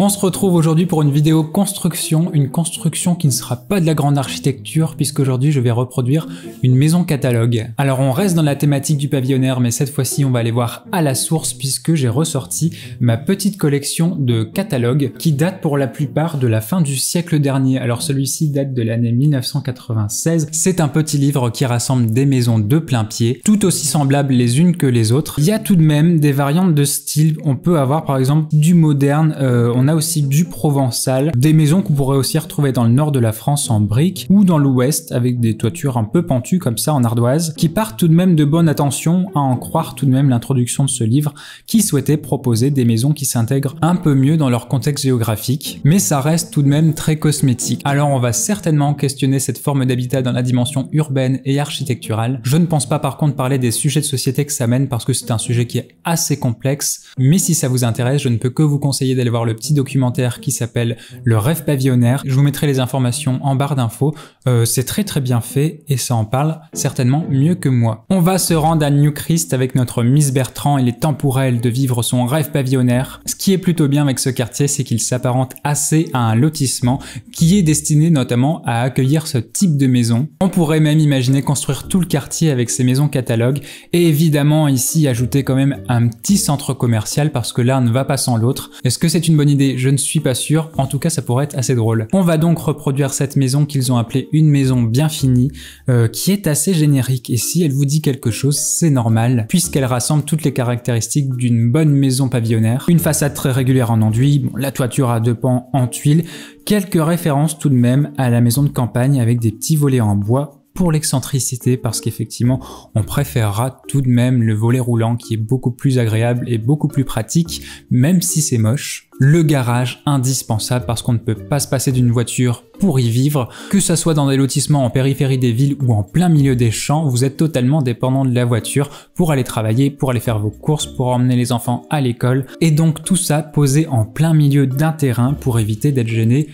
On se retrouve aujourd'hui pour une vidéo construction, une construction qui ne sera pas de la grande architecture aujourd'hui je vais reproduire une maison catalogue. Alors on reste dans la thématique du pavillonnaire mais cette fois-ci on va aller voir à la source puisque j'ai ressorti ma petite collection de catalogues qui date pour la plupart de la fin du siècle dernier. Alors celui-ci date de l'année 1996. C'est un petit livre qui rassemble des maisons de plein pied, tout aussi semblables les unes que les autres. Il y a tout de même des variantes de style. On peut avoir par exemple du moderne, euh, a aussi du provençal, des maisons qu'on pourrait aussi retrouver dans le nord de la France en briques ou dans l'ouest avec des toitures un peu pentues comme ça en ardoise, qui partent tout de même de bonne attention à en croire tout de même l'introduction de ce livre qui souhaitait proposer des maisons qui s'intègrent un peu mieux dans leur contexte géographique, mais ça reste tout de même très cosmétique. Alors on va certainement questionner cette forme d'habitat dans la dimension urbaine et architecturale. Je ne pense pas par contre parler des sujets de société que ça mène parce que c'est un sujet qui est assez complexe, mais si ça vous intéresse, je ne peux que vous conseiller d'aller voir le petit documentaire qui s'appelle Le rêve pavillonnaire. Je vous mettrai les informations en barre d'infos. Euh, c'est très très bien fait et ça en parle certainement mieux que moi. On va se rendre à New Christ avec notre Miss Bertrand. Il est temps pour elle de vivre son rêve pavillonnaire. Ce qui est plutôt bien avec ce quartier, c'est qu'il s'apparente assez à un lotissement qui est destiné notamment à accueillir ce type de maison. On pourrait même imaginer construire tout le quartier avec ces maisons catalogues et évidemment ici ajouter quand même un petit centre commercial parce que l'un ne va pas sans l'autre. Est-ce que c'est une bonne idée je ne suis pas sûr, en tout cas ça pourrait être assez drôle. On va donc reproduire cette maison qu'ils ont appelée une maison bien finie, euh, qui est assez générique, et si elle vous dit quelque chose, c'est normal, puisqu'elle rassemble toutes les caractéristiques d'une bonne maison pavillonnaire. Une façade très régulière en enduit, la toiture à deux pans en tuiles, quelques références tout de même à la maison de campagne avec des petits volets en bois pour l'excentricité parce qu'effectivement on préférera tout de même le volet roulant qui est beaucoup plus agréable et beaucoup plus pratique même si c'est moche. Le garage indispensable parce qu'on ne peut pas se passer d'une voiture pour y vivre, que ça soit dans des lotissements en périphérie des villes ou en plein milieu des champs, vous êtes totalement dépendant de la voiture pour aller travailler, pour aller faire vos courses, pour emmener les enfants à l'école, et donc tout ça posé en plein milieu d'un terrain pour éviter d'être gêné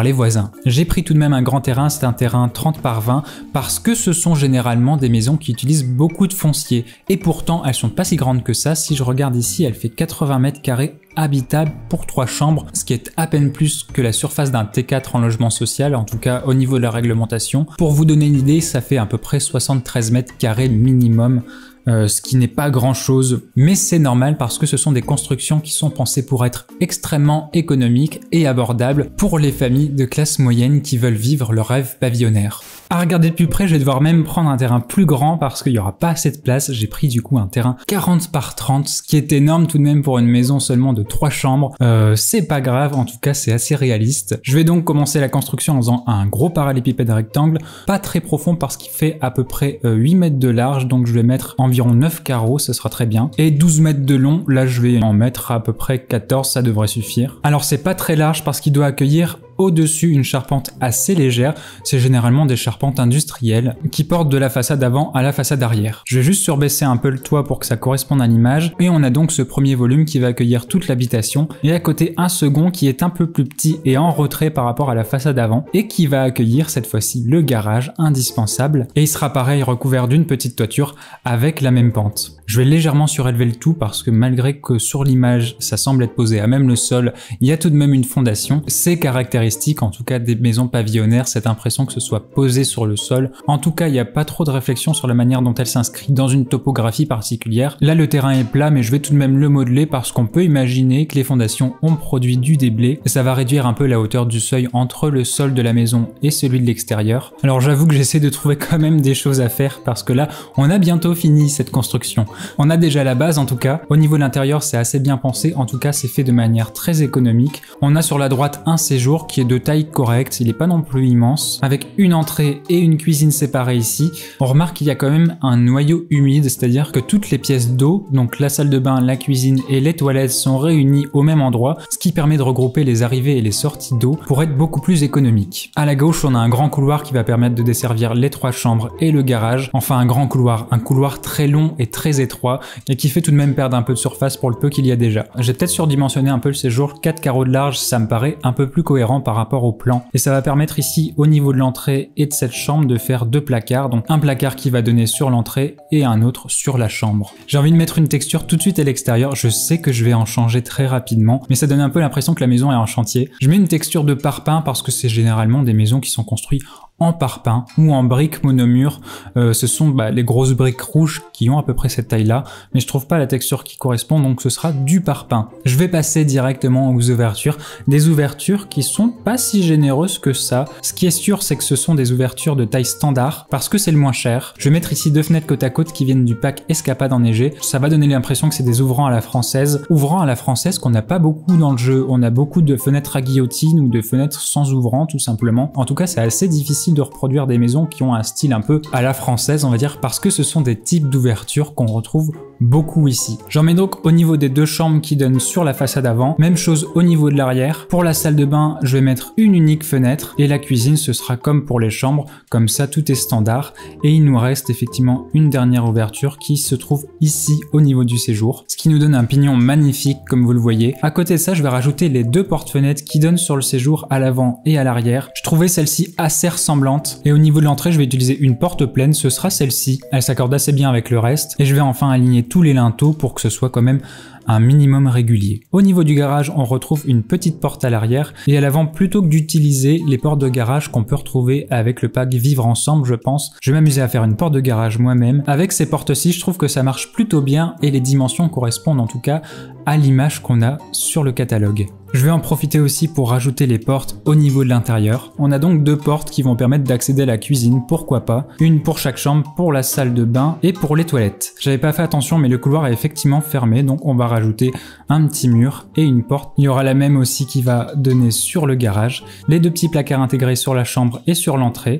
les voisins. J'ai pris tout de même un grand terrain, c'est un terrain 30 par 20, parce que ce sont généralement des maisons qui utilisent beaucoup de foncier, et pourtant elles sont pas si grandes que ça, si je regarde ici elle fait 80 mètres carrés habitable pour trois chambres, ce qui est à peine plus que la surface d'un T4 en logement social, en tout cas au niveau de la réglementation. Pour vous donner une idée, ça fait à peu près 73 mètres carrés minimum euh, ce qui n'est pas grand-chose, mais c'est normal parce que ce sont des constructions qui sont pensées pour être extrêmement économiques et abordables pour les familles de classe moyenne qui veulent vivre le rêve pavillonnaire. À regarder de plus près, je vais devoir même prendre un terrain plus grand parce qu'il n'y aura pas assez de place. J'ai pris du coup un terrain 40 par 30, ce qui est énorme tout de même pour une maison seulement de 3 chambres. Euh, c'est pas grave, en tout cas c'est assez réaliste. Je vais donc commencer la construction en faisant un gros parallépipède rectangle, pas très profond parce qu'il fait à peu près 8 euh, mètres de large, donc je vais mettre en 9 carreaux, ce sera très bien. Et 12 mètres de long, là je vais en mettre à peu près 14, ça devrait suffire. Alors c'est pas très large parce qu'il doit accueillir au-dessus une charpente assez légère, c'est généralement des charpentes industrielles qui portent de la façade avant à la façade arrière. Je vais juste surbaisser un peu le toit pour que ça corresponde à l'image et on a donc ce premier volume qui va accueillir toute l'habitation et à côté un second qui est un peu plus petit et en retrait par rapport à la façade avant et qui va accueillir cette fois-ci le garage indispensable et il sera pareil recouvert d'une petite toiture avec la même pente. Je vais légèrement surélever le tout parce que malgré que sur l'image ça semble être posé à même le sol, il y a tout de même une fondation. C'est caractéristique en tout cas des maisons pavillonnaires, cette impression que ce soit posé sur le sol. En tout cas, il n'y a pas trop de réflexion sur la manière dont elle s'inscrit dans une topographie particulière. Là, le terrain est plat, mais je vais tout de même le modeler parce qu'on peut imaginer que les fondations ont produit du déblai. Ça va réduire un peu la hauteur du seuil entre le sol de la maison et celui de l'extérieur. Alors j'avoue que j'essaie de trouver quand même des choses à faire parce que là, on a bientôt fini cette construction. On a déjà la base en tout cas. Au niveau de l'intérieur, c'est assez bien pensé. En tout cas, c'est fait de manière très économique. On a sur la droite un séjour qui est de taille correcte. Il n'est pas non plus immense. Avec une entrée et une cuisine séparées ici, on remarque qu'il y a quand même un noyau humide, c'est-à-dire que toutes les pièces d'eau, donc la salle de bain, la cuisine et les toilettes sont réunies au même endroit, ce qui permet de regrouper les arrivées et les sorties d'eau pour être beaucoup plus économique. À la gauche, on a un grand couloir qui va permettre de desservir les trois chambres et le garage. Enfin, un grand couloir, un couloir très long et très et qui fait tout de même perdre un peu de surface pour le peu qu'il y a déjà. J'ai peut-être surdimensionné un peu le séjour, 4 carreaux de large, ça me paraît un peu plus cohérent par rapport au plan. Et ça va permettre ici, au niveau de l'entrée et de cette chambre, de faire deux placards, donc un placard qui va donner sur l'entrée et un autre sur la chambre. J'ai envie de mettre une texture tout de suite à l'extérieur, je sais que je vais en changer très rapidement, mais ça donne un peu l'impression que la maison est en chantier. Je mets une texture de parpaing parce que c'est généralement des maisons qui sont construites en parpaing ou en briques monomures. Euh, ce sont bah, les grosses briques rouges qui ont à peu près cette taille-là, mais je trouve pas la texture qui correspond, donc ce sera du parpaing. Je vais passer directement aux ouvertures, des ouvertures qui sont pas si généreuses que ça. Ce qui est sûr, c'est que ce sont des ouvertures de taille standard, parce que c'est le moins cher. Je vais mettre ici deux fenêtres côte à côte qui viennent du pack Escapade enneigée. Ça va donner l'impression que c'est des ouvrants à la française. Ouvrants à la française qu'on n'a pas beaucoup dans le jeu. On a beaucoup de fenêtres à guillotine ou de fenêtres sans ouvrant tout simplement. En tout cas, c'est assez difficile de reproduire des maisons qui ont un style un peu à la française, on va dire, parce que ce sont des types d'ouvertures qu'on retrouve beaucoup ici. J'en mets donc au niveau des deux chambres qui donnent sur la façade avant, même chose au niveau de l'arrière. Pour la salle de bain, je vais mettre une unique fenêtre et la cuisine, ce sera comme pour les chambres, comme ça tout est standard. Et il nous reste effectivement une dernière ouverture qui se trouve ici au niveau du séjour, ce qui nous donne un pignon magnifique comme vous le voyez. À côté de ça, je vais rajouter les deux portes-fenêtres qui donnent sur le séjour à l'avant et à l'arrière. Je trouvais celle-ci assez ressemblante et au niveau de l'entrée, je vais utiliser une porte pleine, ce sera celle-ci. Elle s'accorde assez bien avec le reste. Et je vais enfin aligner tous les linteaux pour que ce soit quand même un minimum régulier. Au niveau du garage, on retrouve une petite porte à l'arrière et à l'avant, plutôt que d'utiliser les portes de garage qu'on peut retrouver avec le pack Vivre Ensemble, je pense, je vais m'amuser à faire une porte de garage moi-même. Avec ces portes-ci, je trouve que ça marche plutôt bien et les dimensions correspondent en tout cas à l'image qu'on a sur le catalogue. Je vais en profiter aussi pour rajouter les portes au niveau de l'intérieur. On a donc deux portes qui vont permettre d'accéder à la cuisine, pourquoi pas, une pour chaque chambre, pour la salle de bain et pour les toilettes. J'avais pas fait attention mais le couloir est effectivement fermé donc on va rajouter un petit mur et une porte. Il y aura la même aussi qui va donner sur le garage, les deux petits placards intégrés sur la chambre et sur l'entrée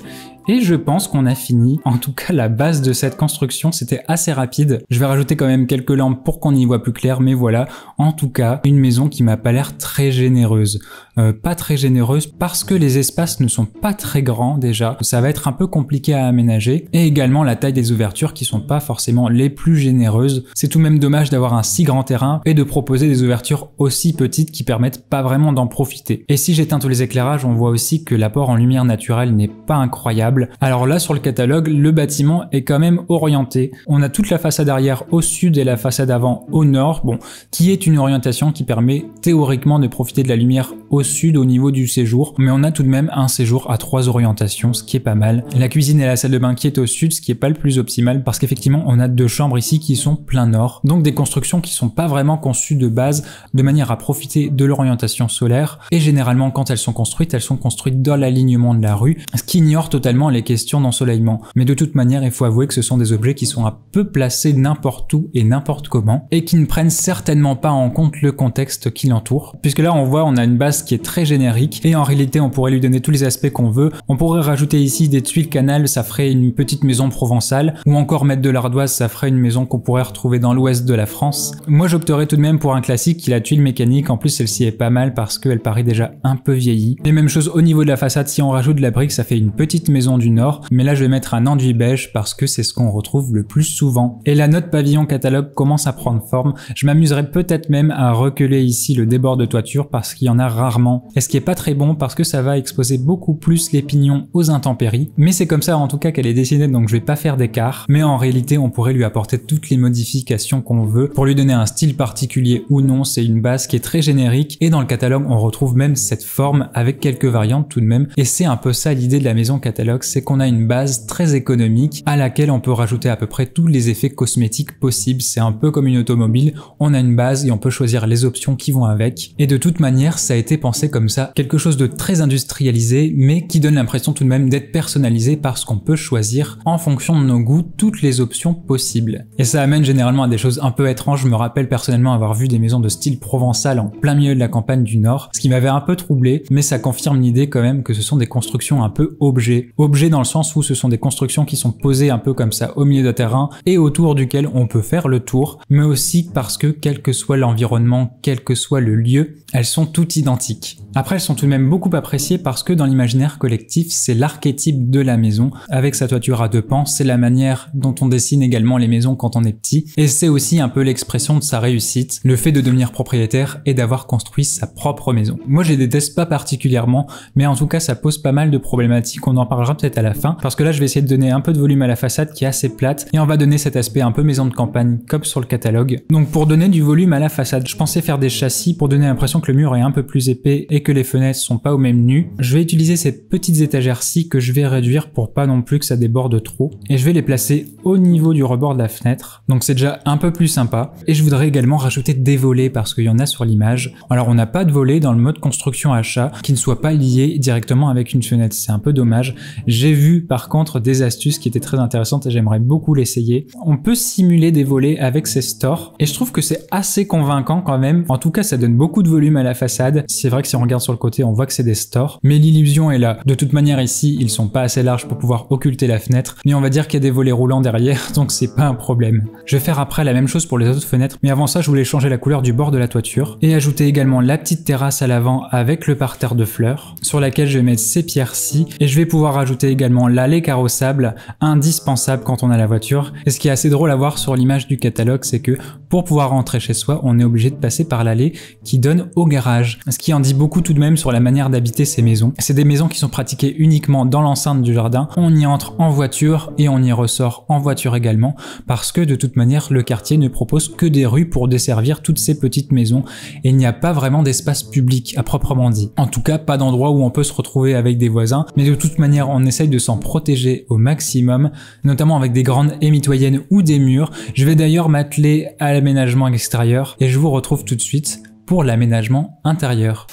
et je pense qu'on a fini. En tout cas, la base de cette construction, c'était assez rapide. Je vais rajouter quand même quelques lampes pour qu'on y voit plus clair, mais voilà. En tout cas, une maison qui m'a pas l'air très généreuse. Euh, pas très généreuse parce que les espaces ne sont pas très grands déjà. Ça va être un peu compliqué à aménager. Et également la taille des ouvertures qui sont pas forcément les plus généreuses. C'est tout de même dommage d'avoir un si grand terrain et de proposer des ouvertures aussi petites qui permettent pas vraiment d'en profiter. Et si j'éteins tous les éclairages, on voit aussi que l'apport en lumière naturelle n'est pas incroyable alors là, sur le catalogue, le bâtiment est quand même orienté. On a toute la façade arrière au sud et la façade avant au nord, bon, qui est une orientation qui permet théoriquement de profiter de la lumière au sud au niveau du séjour, mais on a tout de même un séjour à trois orientations, ce qui est pas mal. La cuisine et la salle de bain qui est au sud, ce qui est pas le plus optimal parce qu'effectivement, on a deux chambres ici qui sont plein nord, donc des constructions qui sont pas vraiment conçues de base de manière à profiter de l'orientation solaire, et généralement quand elles sont construites, elles sont construites dans l'alignement de la rue, ce qui ignore totalement les questions d'ensoleillement. Mais de toute manière, il faut avouer que ce sont des objets qui sont un peu placés n'importe où et n'importe comment, et qui ne prennent certainement pas en compte le contexte qui l'entoure. Puisque là, on voit, on a une base qui est très générique, et en réalité, on pourrait lui donner tous les aspects qu'on veut. On pourrait rajouter ici des tuiles canal, ça ferait une petite maison provençale, ou encore mettre de l'ardoise, ça ferait une maison qu'on pourrait retrouver dans l'ouest de la France. Moi, j'opterais tout de même pour un classique qui la tuile mécanique. En plus, celle-ci est pas mal parce qu'elle paraît déjà un peu vieillie. Et même chose au niveau de la façade, si on rajoute de la brique, ça fait une petite maison du Nord, mais là je vais mettre un enduit beige parce que c'est ce qu'on retrouve le plus souvent. Et la note pavillon catalogue commence à prendre forme, je m'amuserais peut-être même à reculer ici le débord de toiture parce qu'il y en a rarement, et ce qui est pas très bon parce que ça va exposer beaucoup plus les pignons aux intempéries, mais c'est comme ça en tout cas qu'elle est dessinée donc je vais pas faire d'écart, mais en réalité on pourrait lui apporter toutes les modifications qu'on veut pour lui donner un style particulier ou non, c'est une base qui est très générique et dans le catalogue on retrouve même cette forme avec quelques variantes tout de même et c'est un peu ça l'idée de la maison catalogue, c'est qu'on a une base très économique à laquelle on peut rajouter à peu près tous les effets cosmétiques possibles. C'est un peu comme une automobile, on a une base et on peut choisir les options qui vont avec. Et de toute manière, ça a été pensé comme ça, quelque chose de très industrialisé, mais qui donne l'impression tout de même d'être personnalisé parce qu'on peut choisir en fonction de nos goûts toutes les options possibles. Et ça amène généralement à des choses un peu étranges. Je me rappelle personnellement avoir vu des maisons de style provençal en plein milieu de la campagne du Nord, ce qui m'avait un peu troublé, mais ça confirme l'idée quand même que ce sont des constructions un peu objets dans le sens où ce sont des constructions qui sont posées un peu comme ça au milieu d'un terrain et autour duquel on peut faire le tour, mais aussi parce que quel que soit l'environnement, quel que soit le lieu, elles sont toutes identiques. Après, elles sont tout de même beaucoup appréciées parce que dans l'imaginaire collectif, c'est l'archétype de la maison. Avec sa toiture à deux pans, c'est la manière dont on dessine également les maisons quand on est petit. Et c'est aussi un peu l'expression de sa réussite, le fait de devenir propriétaire et d'avoir construit sa propre maison. Moi, je les déteste pas particulièrement, mais en tout cas, ça pose pas mal de problématiques. On en parlera peut-être à la fin, parce que là, je vais essayer de donner un peu de volume à la façade qui est assez plate et on va donner cet aspect un peu maison de campagne, comme sur le catalogue. Donc, pour donner du volume à la façade, je pensais faire des châssis pour donner l'impression que le mur est un peu plus épais et que les fenêtres sont pas au même nu, je vais utiliser ces petites étagères-ci que je vais réduire pour pas non plus que ça déborde trop. Et je vais les placer au niveau du rebord de la fenêtre. Donc c'est déjà un peu plus sympa. Et je voudrais également rajouter des volets parce qu'il y en a sur l'image. Alors on n'a pas de volet dans le mode construction achat qui ne soit pas lié directement avec une fenêtre. C'est un peu dommage. J'ai vu par contre des astuces qui étaient très intéressantes et j'aimerais beaucoup l'essayer. On peut simuler des volets avec ces stores et je trouve que c'est assez convaincant quand même. En tout cas, ça donne beaucoup de volume à la façade. C'est vrai que si on regarde sur le côté, on voit que c'est des stores. Mais l'illusion est là. De toute manière, ici, ils sont pas assez larges pour pouvoir occulter la fenêtre, mais on va dire qu'il y a des volets roulants derrière, donc c'est pas un problème. Je vais faire après la même chose pour les autres fenêtres, mais avant ça, je voulais changer la couleur du bord de la toiture et ajouter également la petite terrasse à l'avant avec le parterre de fleurs, sur laquelle je vais mettre ces pierres-ci, et je vais pouvoir ajouter également l'allée carrossable, indispensable quand on a la voiture. Et ce qui est assez drôle à voir sur l'image du catalogue, c'est que pour pouvoir rentrer chez soi, on est obligé de passer par l'allée qui donne au garage, ce qui en dit beaucoup tout de même sur la manière d'habiter ces maisons. C'est des maisons qui sont pratiquées uniquement dans l'enceinte du jardin. On y entre en voiture et on y ressort en voiture également parce que de toute manière le quartier ne propose que des rues pour desservir toutes ces petites maisons et il n'y a pas vraiment d'espace public à proprement dit. En tout cas pas d'endroit où on peut se retrouver avec des voisins mais de toute manière on essaye de s'en protéger au maximum notamment avec des grandes et mitoyennes ou des murs. Je vais d'ailleurs m'atteler à l'aménagement extérieur et je vous retrouve tout de suite pour l'aménagement intérieur.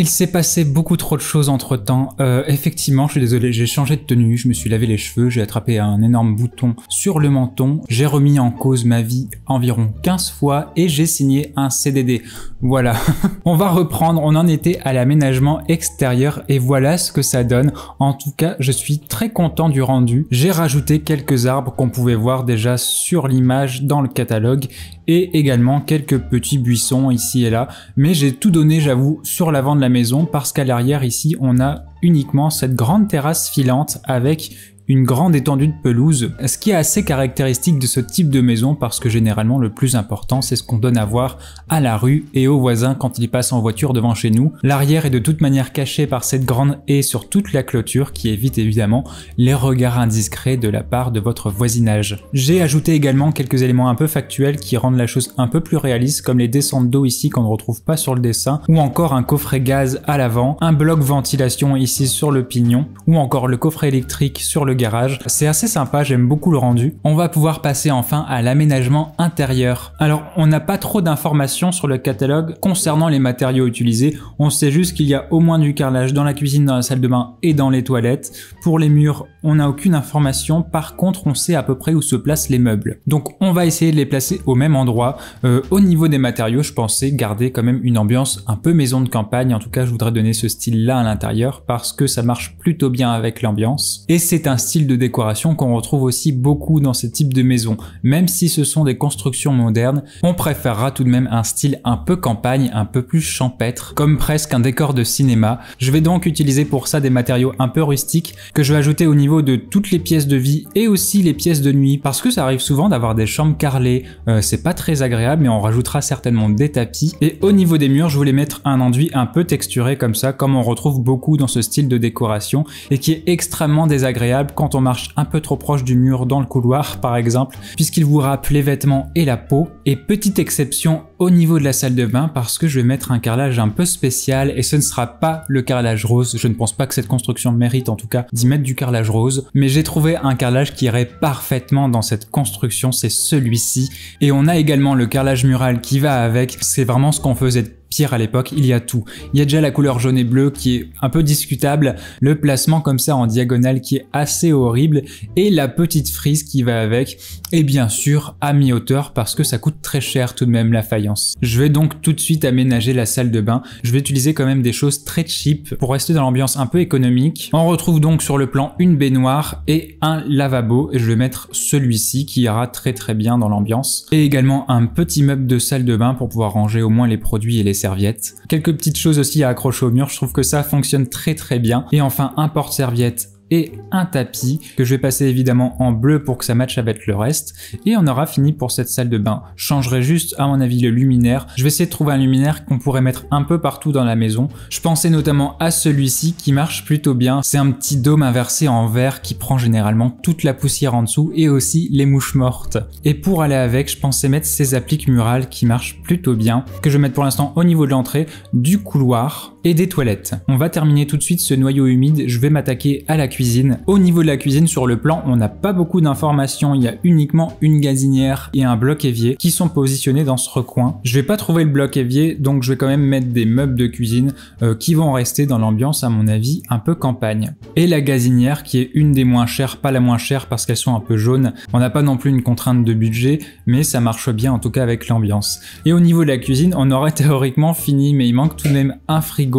Il s'est passé beaucoup trop de choses entre temps. Euh, effectivement, je suis désolé, j'ai changé de tenue, je me suis lavé les cheveux, j'ai attrapé un énorme bouton sur le menton, j'ai remis en cause ma vie environ 15 fois et j'ai signé un CDD. Voilà. on va reprendre, on en était à l'aménagement extérieur et voilà ce que ça donne. En tout cas, je suis très content du rendu. J'ai rajouté quelques arbres qu'on pouvait voir déjà sur l'image dans le catalogue et également quelques petits buissons ici et là, mais j'ai tout donné, j'avoue, sur l'avant de la maison parce qu'à l'arrière ici on a uniquement cette grande terrasse filante avec une grande étendue de pelouse, ce qui est assez caractéristique de ce type de maison parce que généralement le plus important c'est ce qu'on donne à voir à la rue et aux voisins quand ils passent en voiture devant chez nous. L'arrière est de toute manière caché par cette grande haie sur toute la clôture qui évite évidemment les regards indiscrets de la part de votre voisinage. J'ai ajouté également quelques éléments un peu factuels qui rendent la chose un peu plus réaliste comme les descentes d'eau ici qu'on ne retrouve pas sur le dessin ou encore un coffret gaz à l'avant, un bloc ventilation ici sur le pignon ou encore le coffret électrique sur le garage. C'est assez sympa, j'aime beaucoup le rendu. On va pouvoir passer enfin à l'aménagement intérieur. Alors, on n'a pas trop d'informations sur le catalogue concernant les matériaux utilisés. On sait juste qu'il y a au moins du carrelage dans la cuisine, dans la salle de bain et dans les toilettes. Pour les murs, on n'a aucune information, par contre on sait à peu près où se placent les meubles. Donc on va essayer de les placer au même endroit. Euh, au niveau des matériaux, je pensais garder quand même une ambiance un peu maison de campagne, en tout cas je voudrais donner ce style-là à l'intérieur parce que ça marche plutôt bien avec l'ambiance. Et c'est un style de décoration qu'on retrouve aussi beaucoup dans ces types de maisons. Même si ce sont des constructions modernes, on préférera tout de même un style un peu campagne, un peu plus champêtre, comme presque un décor de cinéma. Je vais donc utiliser pour ça des matériaux un peu rustiques que je vais ajouter au niveau de toutes les pièces de vie et aussi les pièces de nuit parce que ça arrive souvent d'avoir des chambres carrelées, euh, c'est pas très agréable mais on rajoutera certainement des tapis. Et au niveau des murs, je voulais mettre un enduit un peu texturé comme ça, comme on retrouve beaucoup dans ce style de décoration et qui est extrêmement désagréable quand on marche un peu trop proche du mur dans le couloir par exemple, puisqu'il vous rappelle les vêtements et la peau. Et petite exception au niveau de la salle de bain parce que je vais mettre un carrelage un peu spécial et ce ne sera pas le carrelage rose, je ne pense pas que cette construction mérite en tout cas d'y mettre du carrelage rose mais j'ai trouvé un carrelage qui irait parfaitement dans cette construction, c'est celui-ci. Et on a également le carrelage mural qui va avec, c'est vraiment ce qu'on faisait pire à l'époque, il y a tout. Il y a déjà la couleur jaune et bleue qui est un peu discutable, le placement comme ça en diagonale qui est assez horrible, et la petite frise qui va avec, et bien sûr à mi-hauteur parce que ça coûte très cher tout de même la faïence. Je vais donc tout de suite aménager la salle de bain, je vais utiliser quand même des choses très cheap pour rester dans l'ambiance un peu économique. On retrouve donc sur le plan une baignoire et un lavabo, et je vais mettre celui-ci qui ira très très bien dans l'ambiance, et également un petit meuble de salle de bain pour pouvoir ranger au moins les produits et les serviettes. Quelques petites choses aussi à accrocher au mur, je trouve que ça fonctionne très très bien. Et enfin un porte-serviette et un tapis que je vais passer évidemment en bleu pour que ça matche avec le reste. Et on aura fini pour cette salle de bain. changerai juste à mon avis le luminaire. Je vais essayer de trouver un luminaire qu'on pourrait mettre un peu partout dans la maison. Je pensais notamment à celui-ci qui marche plutôt bien. C'est un petit dôme inversé en verre qui prend généralement toute la poussière en dessous et aussi les mouches mortes. Et pour aller avec, je pensais mettre ces appliques murales qui marchent plutôt bien, que je vais mettre pour l'instant au niveau de l'entrée, du couloir et des toilettes. On va terminer tout de suite ce noyau humide, je vais m'attaquer à la cuisine. Au niveau de la cuisine, sur le plan, on n'a pas beaucoup d'informations, il y a uniquement une gazinière et un bloc évier qui sont positionnés dans ce recoin. Je vais pas trouver le bloc évier, donc je vais quand même mettre des meubles de cuisine euh, qui vont rester dans l'ambiance, à mon avis, un peu campagne. Et la gazinière qui est une des moins chères, pas la moins chère parce qu'elles sont un peu jaunes. On n'a pas non plus une contrainte de budget, mais ça marche bien en tout cas avec l'ambiance. Et au niveau de la cuisine, on aurait théoriquement fini, mais il manque tout de même un frigo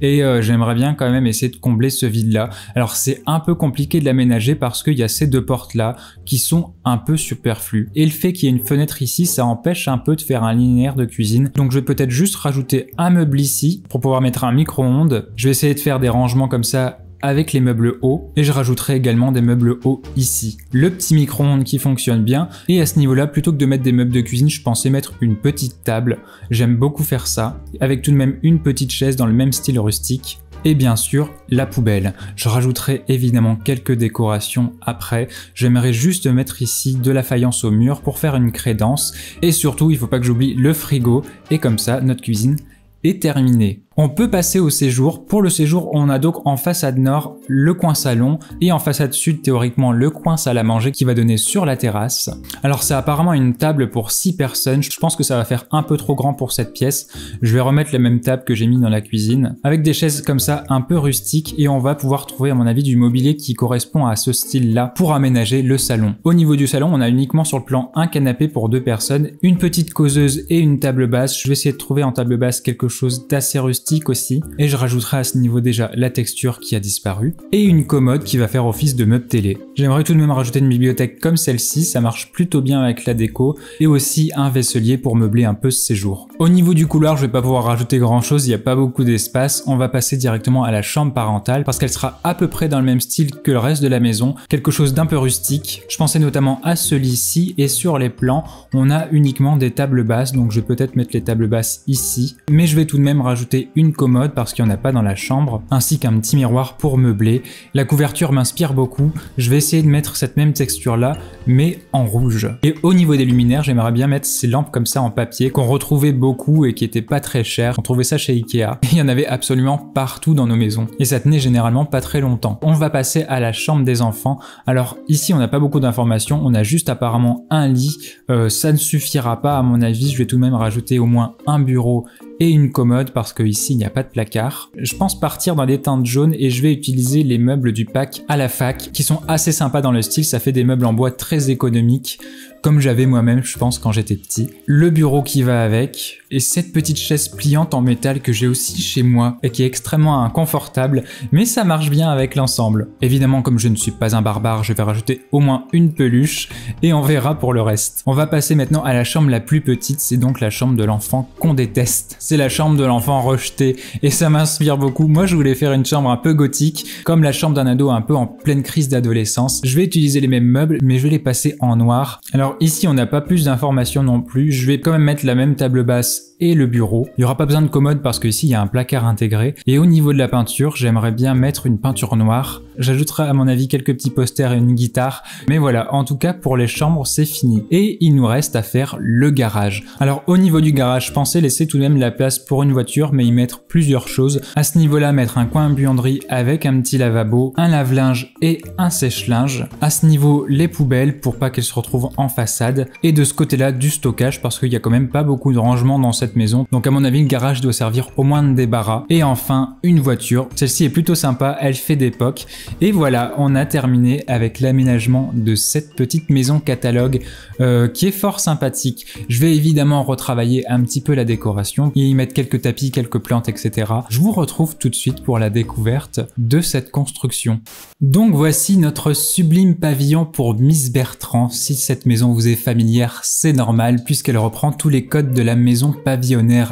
et euh, j'aimerais bien quand même essayer de combler ce vide-là. Alors c'est un peu compliqué de l'aménager parce qu'il y a ces deux portes-là qui sont un peu superflues. Et le fait qu'il y ait une fenêtre ici, ça empêche un peu de faire un linéaire de cuisine. Donc je vais peut-être juste rajouter un meuble ici pour pouvoir mettre un micro-ondes. Je vais essayer de faire des rangements comme ça avec les meubles hauts et je rajouterai également des meubles hauts ici. Le petit micro-ondes qui fonctionne bien et à ce niveau-là, plutôt que de mettre des meubles de cuisine, je pensais mettre une petite table. J'aime beaucoup faire ça, avec tout de même une petite chaise dans le même style rustique et bien sûr la poubelle. Je rajouterai évidemment quelques décorations après. J'aimerais juste mettre ici de la faïence au mur pour faire une crédence et surtout il faut pas que j'oublie le frigo et comme ça notre cuisine est terminée. On peut passer au séjour. Pour le séjour, on a donc en façade nord le coin salon et en façade sud théoriquement le coin salle à manger qui va donner sur la terrasse. Alors c'est apparemment une table pour six personnes. Je pense que ça va faire un peu trop grand pour cette pièce. Je vais remettre la même table que j'ai mis dans la cuisine avec des chaises comme ça un peu rustiques et on va pouvoir trouver à mon avis du mobilier qui correspond à ce style-là pour aménager le salon. Au niveau du salon, on a uniquement sur le plan un canapé pour deux personnes, une petite causeuse et une table basse. Je vais essayer de trouver en table basse quelque chose d'assez rustique aussi, et je rajouterai à ce niveau déjà la texture qui a disparu, et une commode qui va faire office de meuble télé. J'aimerais tout de même rajouter une bibliothèque comme celle-ci, ça marche plutôt bien avec la déco, et aussi un vaisselier pour meubler un peu ce séjour. Au niveau du couloir, je vais pas pouvoir rajouter grand chose, il n'y a pas beaucoup d'espace, on va passer directement à la chambre parentale, parce qu'elle sera à peu près dans le même style que le reste de la maison, quelque chose d'un peu rustique. Je pensais notamment à celui-ci, et sur les plans, on a uniquement des tables basses, donc je vais peut-être mettre les tables basses ici, mais je vais tout de même rajouter une commode parce qu'il n'y en a pas dans la chambre, ainsi qu'un petit miroir pour meubler. La couverture m'inspire beaucoup, je vais essayer de mettre cette même texture là, mais en rouge. Et au niveau des luminaires, j'aimerais bien mettre ces lampes comme ça en papier, qu'on retrouvait beaucoup et qui étaient pas très chères. On trouvait ça chez Ikea, il y en avait absolument partout dans nos maisons. Et ça tenait généralement pas très longtemps. On va passer à la chambre des enfants. Alors ici, on n'a pas beaucoup d'informations, on a juste apparemment un lit, euh, ça ne suffira pas à mon avis, je vais tout de même rajouter au moins un bureau et une commode parce que ici il n'y a pas de placard. Je pense partir dans des teintes jaunes et je vais utiliser les meubles du pack à la fac qui sont assez sympas dans le style, ça fait des meubles en bois très économiques comme j'avais moi-même, je pense, quand j'étais petit. Le bureau qui va avec, et cette petite chaise pliante en métal que j'ai aussi chez moi, et qui est extrêmement inconfortable, mais ça marche bien avec l'ensemble. Évidemment, comme je ne suis pas un barbare, je vais rajouter au moins une peluche, et on verra pour le reste. On va passer maintenant à la chambre la plus petite, c'est donc la chambre de l'enfant qu'on déteste. C'est la chambre de l'enfant rejeté, et ça m'inspire beaucoup. Moi, je voulais faire une chambre un peu gothique, comme la chambre d'un ado un peu en pleine crise d'adolescence. Je vais utiliser les mêmes meubles, mais je vais les passer en noir. Alors, ici, on n'a pas plus d'informations non plus. Je vais quand même mettre la même table basse et le bureau. Il n'y aura pas besoin de commode parce ici il y a un placard intégré. Et au niveau de la peinture, j'aimerais bien mettre une peinture noire. J'ajouterai à mon avis quelques petits posters et une guitare. Mais voilà, en tout cas pour les chambres c'est fini. Et il nous reste à faire le garage. Alors au niveau du garage, pensez laisser tout de même la place pour une voiture mais y mettre plusieurs choses. À ce niveau-là, mettre un coin buanderie avec un petit lavabo, un lave-linge et un sèche-linge. À ce niveau, les poubelles pour pas qu'elles se retrouvent en façade. Et de ce côté-là, du stockage parce qu'il n'y a quand même pas beaucoup de rangement dans cette maison. Donc à mon avis, le garage doit servir au moins de débarras. Et enfin, une voiture. Celle-ci est plutôt sympa, elle fait d'époque. Et voilà, on a terminé avec l'aménagement de cette petite maison catalogue euh, qui est fort sympathique. Je vais évidemment retravailler un petit peu la décoration et y mettre quelques tapis, quelques plantes, etc. Je vous retrouve tout de suite pour la découverte de cette construction. Donc voici notre sublime pavillon pour Miss Bertrand. Si cette maison vous est familière, c'est normal puisqu'elle reprend tous les codes de la maison pavillon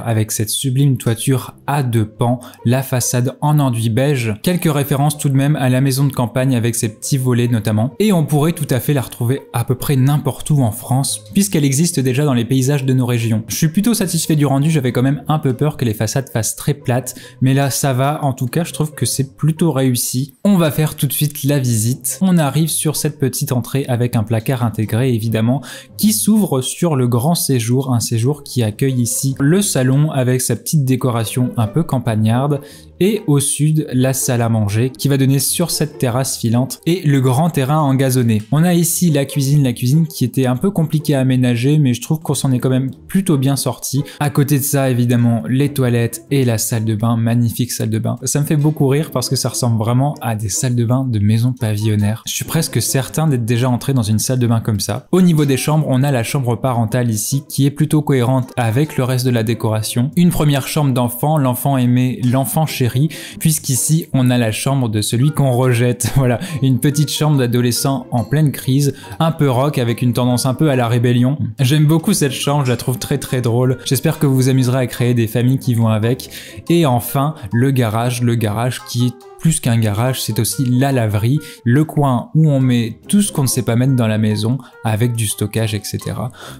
avec cette sublime toiture à deux pans, la façade en enduit beige, quelques références tout de même à la maison de campagne avec ses petits volets notamment, et on pourrait tout à fait la retrouver à peu près n'importe où en France, puisqu'elle existe déjà dans les paysages de nos régions. Je suis plutôt satisfait du rendu, j'avais quand même un peu peur que les façades fassent très plates, mais là ça va, en tout cas je trouve que c'est plutôt réussi. On va faire tout de suite la visite. On arrive sur cette petite entrée avec un placard intégré évidemment, qui s'ouvre sur le grand séjour, un séjour qui accueille ici le salon avec sa petite décoration un peu campagnarde et au sud la salle à manger qui va donner sur cette terrasse filante et le grand terrain engazonné. On a ici la cuisine, la cuisine qui était un peu compliquée à aménager mais je trouve qu'on s'en est quand même plutôt bien sorti. À côté de ça évidemment les toilettes et la salle de bain, magnifique salle de bain. Ça me fait beaucoup rire parce que ça ressemble vraiment à des salles de bain de maisons pavillonnaires. Je suis presque certain d'être déjà entré dans une salle de bain comme ça. Au niveau des chambres, on a la chambre parentale ici qui est plutôt cohérente avec le reste de la décoration. Une première chambre d'enfant, l'enfant aimé, l'enfant chéri, puisqu'ici on a la chambre de celui qu'on rejette. Voilà, une petite chambre d'adolescent en pleine crise, un peu rock avec une tendance un peu à la rébellion. J'aime beaucoup cette chambre, je la trouve très très drôle. J'espère que vous vous amuserez à créer des familles qui vont avec. Et enfin, le garage, le garage qui est plus qu'un garage, c'est aussi la laverie, le coin où on met tout ce qu'on ne sait pas mettre dans la maison avec du stockage, etc.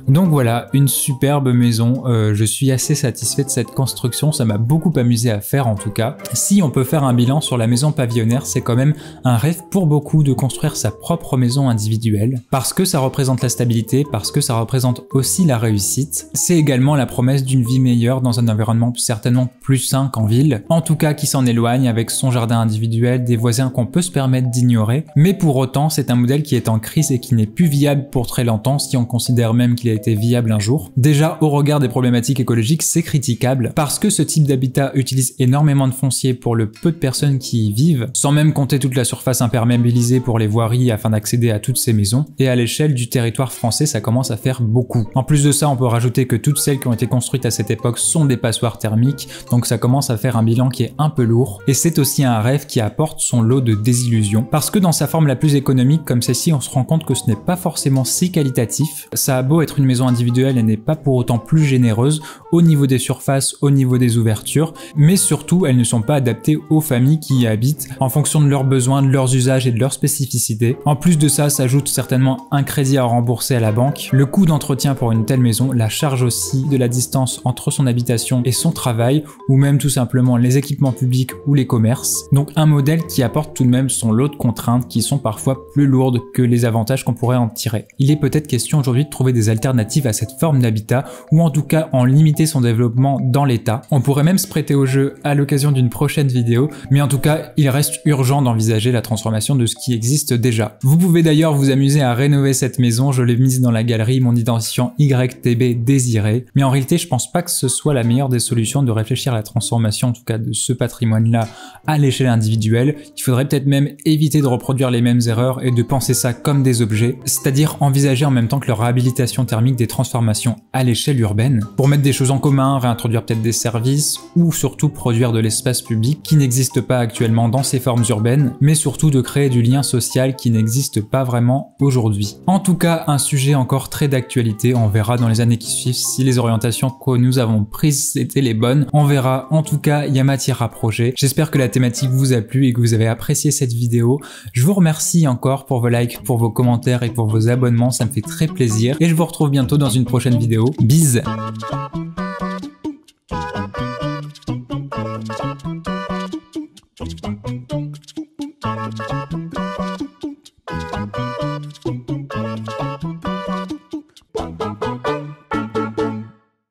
Donc voilà, une superbe maison. Euh, je suis assez satisfait de cette construction. Ça m'a beaucoup amusé à faire en tout cas. Si on peut faire un bilan sur la maison pavillonnaire, c'est quand même un rêve pour beaucoup de construire sa propre maison individuelle parce que ça représente la stabilité, parce que ça représente aussi la réussite. C'est également la promesse d'une vie meilleure dans un environnement certainement plus sain qu'en ville. En tout cas, qui s'en éloigne avec son jardin individuel des voisins qu'on peut se permettre d'ignorer, mais pour autant c'est un modèle qui est en crise et qui n'est plus viable pour très longtemps si on considère même qu'il a été viable un jour. Déjà au regard des problématiques écologiques c'est critiquable parce que ce type d'habitat utilise énormément de foncier pour le peu de personnes qui y vivent, sans même compter toute la surface imperméabilisée pour les voiries afin d'accéder à toutes ces maisons, et à l'échelle du territoire français ça commence à faire beaucoup. En plus de ça on peut rajouter que toutes celles qui ont été construites à cette époque sont des passoires thermiques, donc ça commence à faire un bilan qui est un peu lourd, et c'est aussi un rêve qui apporte son lot de désillusions. Parce que dans sa forme la plus économique comme celle-ci, on se rend compte que ce n'est pas forcément si qualitatif. Ça a beau être une maison individuelle, elle n'est pas pour autant plus généreuse au niveau des surfaces, au niveau des ouvertures, mais surtout elles ne sont pas adaptées aux familles qui y habitent en fonction de leurs besoins, de leurs usages et de leurs spécificités. En plus de ça, s'ajoute certainement un crédit à rembourser à la banque, le coût d'entretien pour une telle maison, la charge aussi de la distance entre son habitation et son travail, ou même tout simplement les équipements publics ou les commerces un modèle qui apporte tout de même son lot de contraintes qui sont parfois plus lourdes que les avantages qu'on pourrait en tirer. Il est peut-être question aujourd'hui de trouver des alternatives à cette forme d'habitat ou en tout cas en limiter son développement dans l'état. On pourrait même se prêter au jeu à l'occasion d'une prochaine vidéo, mais en tout cas, il reste urgent d'envisager la transformation de ce qui existe déjà. Vous pouvez d'ailleurs vous amuser à rénover cette maison, je l'ai mise dans la galerie mon identifiant YTB désiré, mais en réalité, je pense pas que ce soit la meilleure des solutions de réfléchir à la transformation en tout cas de ce patrimoine là à l'échelle individuelle, il faudrait peut-être même éviter de reproduire les mêmes erreurs et de penser ça comme des objets, c'est-à-dire envisager en même temps que leur réhabilitation thermique des transformations à l'échelle urbaine, pour mettre des choses en commun, réintroduire peut-être des services, ou surtout produire de l'espace public qui n'existe pas actuellement dans ces formes urbaines, mais surtout de créer du lien social qui n'existe pas vraiment aujourd'hui. En tout cas, un sujet encore très d'actualité, on verra dans les années qui suivent si les orientations que nous avons prises étaient les bonnes, on verra, en tout cas, il y a matière à projet. J'espère que la thématique vous a plu et que vous avez apprécié cette vidéo. Je vous remercie encore pour vos likes, pour vos commentaires et pour vos abonnements, ça me fait très plaisir. Et je vous retrouve bientôt dans une prochaine vidéo. Bises